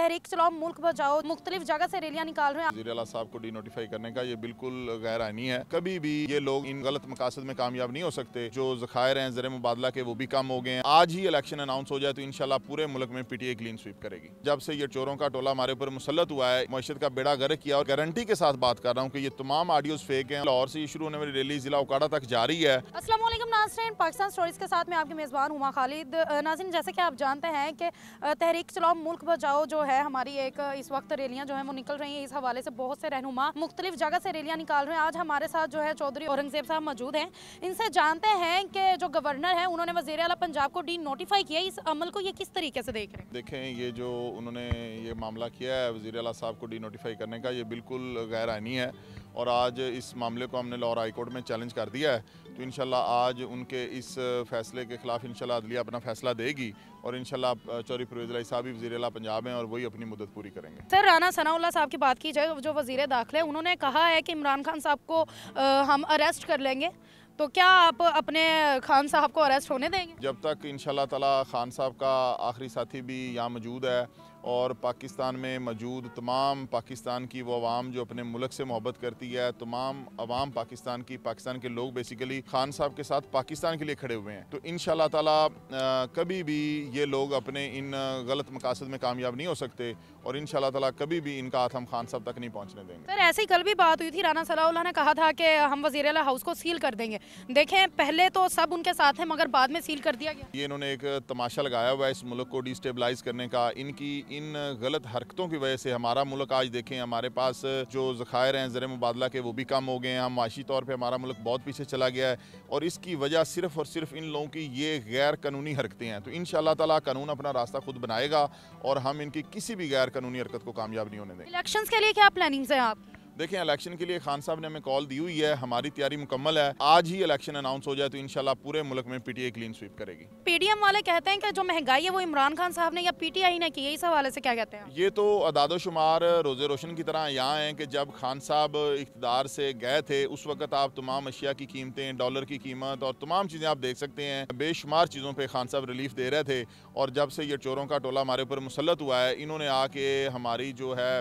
तहरीक चलाओ मुल्क बचाओ मुख्तलिफ जगह ऐसी रैलियाँ निकाल रहे हैं साहब को डी नोटिफाई करने का ये बिल्कुल गैर आनी है कभी भी ये लोग इन गलत मकासद में कामयाब नहीं हो सकते जो जखायर हैं जर मुबादला के वो भी कम हो गए हैं आज ही इलेक्शन अनाउंस हो जाए तो इनशाला पूरे मुल्क में पीटीए क्लीन स्वीप करेगी जब से ये चोरों का टोला हमारे ऊपर मुसलत हुआ है मैशत का बेड़ा गर्क किया और गारंटी के साथ बात कर रहा हूँ की ये तमाम ऑडियो फेक है लाहौर से शुरू होने वाली रैली जिला उकाड़ा तक जारी है असलम नाजरन पाकिस्तान स्टोरीज के साथ में आपके मेज़बान हुआ खालिद नाजिन जैसे कि आप जानते हैं कि तहरीक चलाओ मुल्क बचाओ जो है है हमारी एक इस वक्त रैलियां जो है वो निकल रही हैं इस हवाले से बहुत से रहनुमा मुख्तलिफ जगह से रैलियां निकाल रहे हैं आज हमारे साथ जो है चौधरी औरंगजेब साहब मौजूद हैं इनसे जानते हैं कि जो गवर्नर है उन्होंने वजीर अला पंजाब को डी नोटिफाई किया इस अमल को ये किस तरीके से देख रहे हैं देखें ये जो उन्होंने ये मामला किया है वजीर अला साहब को डी नोटिफाई करने का ये बिल्कुल गैर आइनी है और आज इस मामले को हमने लाहौर हाई कोर्ट में चैलेंज कर दिया है तो इन आज उनके इस फैसले के खिलाफ इन अदलिया अपना फैसला देगी और इन चौधरी फिरोजलाई साहब भी वजीर अला पंजाब हैं और वो वही अपनी मदद पूरी करेंगे सर राना सनाउल्ला साहब की बात की जाए जो वजीर दाखिल है उन्होंने कहा है कि इमरान खान साहब को हम अरेस्ट कर लेंगे तो क्या आप अपने खान साहब को अरेस्ट होने देंगे जब तक इन ताला खान साहब का आखिरी साथी भी यहाँ मौजूद है और पाकिस्तान में मौजूद तमाम पाकिस्तान की वो आवाम जो अपने मुल्क से मोहब्बत करती है तमाम आवाम पाकिस्तान की पाकिस्तान के लोग बेसिकली खान साहब के साथ पाकिस्तान के लिए खड़े हुए हैं तो इन ताला कभी भी ये लोग अपने इन गलत मकासद में कामयाब नहीं हो सकते और इन ताला कभी भी इनका हाथ हम खान साहब तक नहीं पहुँचने देंगे सर ऐसी कल भी बात हुई थी राना सलाह ने कहा था कि हम वजीर हाउस को सील कर देंगे देखें पहले तो सब उनके साथ हैं मगर बाद में सील कर दिया गया ये इन्होंने एक तमाशा लगाया हुआ है इस मुल्क को डिस्टेबलाइज करने का इनकी इन गलत हरकतों की वजह से हमारा मुल्क आज देखें हमारे पास जो ज़खायर हैं ज़र मुबादला के वो भी कम हो गए हैं माशी तौर पर हमारा मुल्क बहुत पीछे चला गया है और इसकी वजह सिर्फ और सिर्फ इन लोगों की ये गैर कानूनी हरकतें हैं तो इन तला कानून अपना रास्ता खुद बनाएगा और हम इनकी किसी भी गैर कानूनी हरकत को कामयाब नहीं होने देंगे इलेक्शन के लिए क्या प्लानिंग्स हैं आप देखें इलेक्शन के लिए खान साहब ने हमें कॉल दी हुई है हमारी तैयारी मुकम्मल है आज ही इलेक्शन अनाउंस हो जाए तो इनशाला पूरे मुल्क में पीटीआई क्लीन स्वीप करेगी पीडीएम वाले कहते हैं कि जो महंगाई है वो इमरान खान साहब ने या पीटीआई ने की है इस हवाले से क्या कहते हैं ये तो अदादो शुमार रोज़े रोशन की तरह यहाँ है की जब खान साहब इकतदार से गए थे उस वक्त आप तमाम अशिया की कीमतें डॉलर की कीमत और तमाम चीज़ें आप देख सकते हैं बेशुमार चीज़ों पर खान साहब रिलीफ दे रहे थे और जब से ये चोरों का टोला हमारे ऊपर मुसलत हुआ है इन्होंने आके हमारी जो है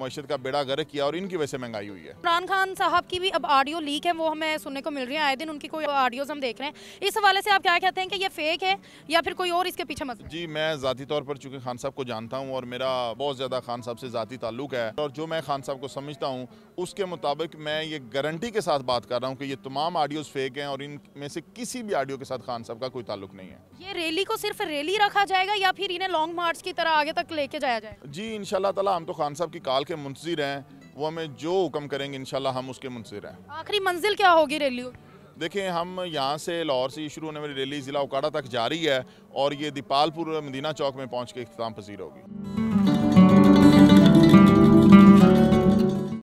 मैशत का बेड़ा गर्क किया और इनकी वजह से महंगाई हुई है इमरान खान साहब की भी अब ऑडियो लीक है वो हमें सुनने को मिल रही है आए दिन उनकी कोई ऑडियो हम देख रहे हैं इस हवाले से आप क्या कहते हैं कि ये फेक है या फिर कोई और इसके पीछे मत जी मैं ज़ाती तौर पर चूंकि खान साहब को जानता हूँ और मेरा बहुत ज़्यादा खान साहब से ज़ाती ताल्लुक है और जो मैं खान साहब को समझता हूँ उसके मुताबिक मैं ये गारंटी के साथ बात कर रहा हूँ कि ये तमाम ऑडियोज़ फेक हैं और इनमें से किसी भी ऑडियो के साथ खान साहब का कोई ताल्लुक नहीं है ये रैली को सिर्फ रैली रखा जाएगा या फिर इन्हें लॉन्ग मार्च की तरह आगे तक लेके जाया जाए जी इन शाह हम तो खान साहब की काल के मुंतजर हैं वो हमें जो हुक्म करेंगे इन हम उसके मुंसर हैं आखिरी मंजिल क्या होगी रैली देखिए हम यहाँ से लाहौर से शुरू होने वाली रैली ज़िला उकाड़ा तक जारी है और ये दीपालपुर मदीना चौक में पहुँच के इख्ताम पसीर होगी